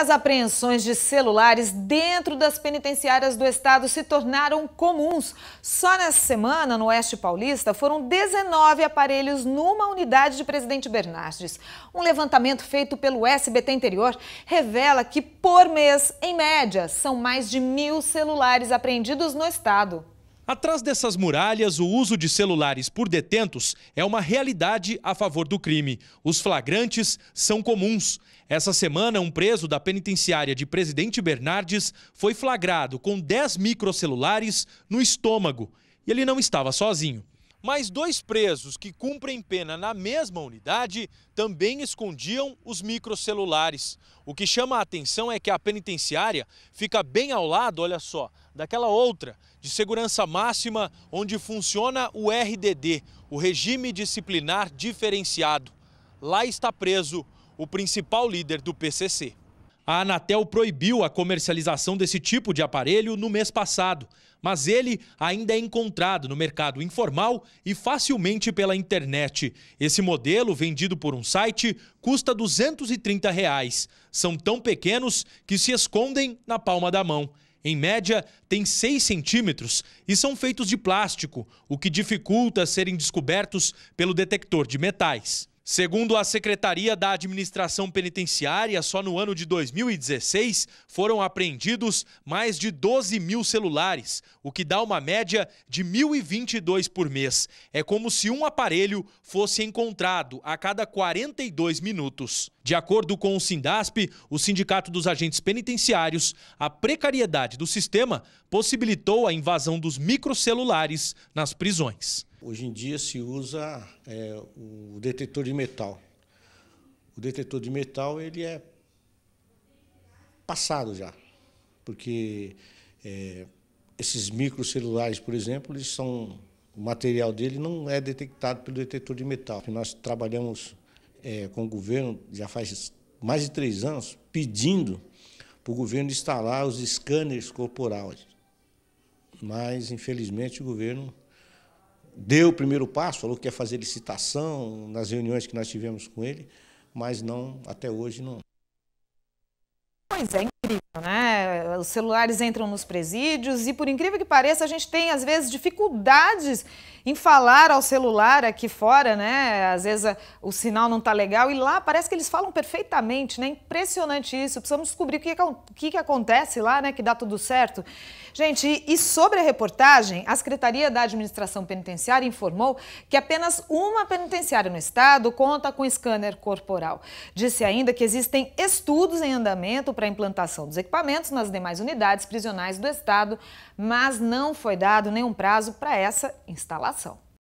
as apreensões de celulares dentro das penitenciárias do estado se tornaram comuns. Só nessa semana, no Oeste Paulista, foram 19 aparelhos numa unidade de Presidente Bernardes. Um levantamento feito pelo SBT Interior revela que, por mês, em média, são mais de mil celulares apreendidos no estado. Atrás dessas muralhas, o uso de celulares por detentos é uma realidade a favor do crime. Os flagrantes são comuns. Essa semana, um preso da penitenciária de Presidente Bernardes foi flagrado com 10 microcelulares no estômago. E ele não estava sozinho. Mas dois presos que cumprem pena na mesma unidade também escondiam os microcelulares. O que chama a atenção é que a penitenciária fica bem ao lado, olha só, daquela outra, de segurança máxima, onde funciona o RDD, o Regime Disciplinar Diferenciado. Lá está preso o principal líder do PCC. A Anatel proibiu a comercialização desse tipo de aparelho no mês passado, mas ele ainda é encontrado no mercado informal e facilmente pela internet. Esse modelo, vendido por um site, custa R$ 230. Reais. São tão pequenos que se escondem na palma da mão. Em média, tem 6 centímetros e são feitos de plástico, o que dificulta serem descobertos pelo detector de metais. Segundo a Secretaria da Administração Penitenciária, só no ano de 2016 foram apreendidos mais de 12 mil celulares, o que dá uma média de 1.022 por mês. É como se um aparelho fosse encontrado a cada 42 minutos. De acordo com o Sindasp, o Sindicato dos Agentes Penitenciários, a precariedade do sistema possibilitou a invasão dos microcelulares nas prisões. Hoje em dia se usa é, o detetor de metal. O detetor de metal ele é passado já, porque é, esses microcelulares, por exemplo, eles são o material dele não é detectado pelo detetor de metal. Nós trabalhamos é, com o governo já faz mais de três anos pedindo para o governo instalar os scanners corporais, mas infelizmente o governo deu o primeiro passo, falou que ia fazer licitação nas reuniões que nós tivemos com ele, mas não até hoje não. Pois é, incrível, né? Os celulares entram nos presídios e, por incrível que pareça, a gente tem, às vezes, dificuldades em falar ao celular aqui fora, né? Às vezes a, o sinal não tá legal e lá parece que eles falam perfeitamente, né? Impressionante isso. Precisamos descobrir o que, que, que acontece lá, né? Que dá tudo certo. Gente, e, e sobre a reportagem, a Secretaria da Administração Penitenciária informou que apenas uma penitenciária no estado conta com scanner corporal. Disse ainda que existem estudos em andamento para a implantação dos equipamentos nas demais unidades prisionais do Estado, mas não foi dado nenhum prazo para essa instalação.